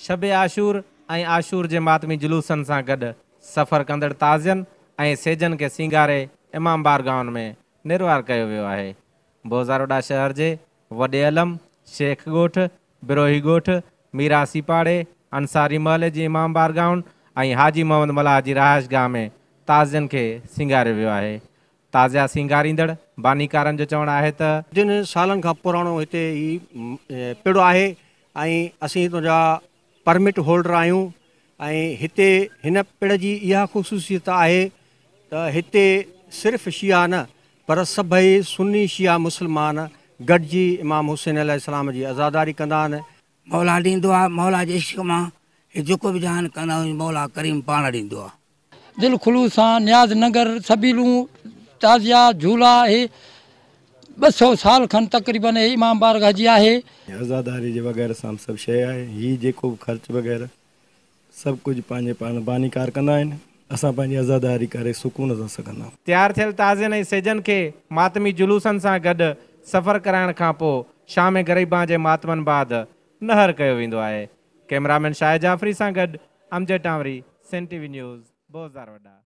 शब आशूर ऐं आशूर के मातमी जुलूसन से गड सफ़र कंदड़ ताज़ियनि सेजन के सिंगारे इमाम बारगाहनि में निर्वार कयो वियो आहे बोज़ारोडा शहर के वडे अलम शेख गोठ बिरोही ॻोठ मीरासी पाड़े अंसारी महल जी इमाम बारगाहुनि हाजी मोहम्मद मलाह जी रहाइशगाह में ताज़ियनि के सिंगारे वो है ताज़िया सिंगारींदड़ बानीकारनि चवण है आहे जिन साल खां पुराणो है ई पिणु परमिट होल्डर आहियूं ऐं हिते हिन जी इहा ख़ुशूसियत आहे त हिते सिर्फ़ु शिया न पर सभई सुनी शियाह मुस्लमान गॾिजी इमाम हुसैन अल जी आज़ादारी कंदा आहिनि मौला ॾींदो आहे मौला जे इश्क मां जेको बि ताज़िया झूला ॿ सौ साल खन तक़रीबन इमाम बारगाह जी आहे आज़ादारी जे वग़ैरह सब सब शइ आहे ही जेको बि ख़र्चु वग़ैरह सभु कुझु पंहिंजे पाण बानीकार कंदा है असां पंहिंजी आज़ादारी करे सुकून से सकना तैयार तयारु ताजे ताज़िन सेजन के मातमी जुलूसन सा गॾु सफ़र कराइण खापो पोइ शाम गरीबा जे मातमन बाद नहर कयो विंदो आहे कैमरामैन शाह जाफ़री सा गॾु अमजे टावरी सेन टी वी न्यूज़ बोज़ार वॾा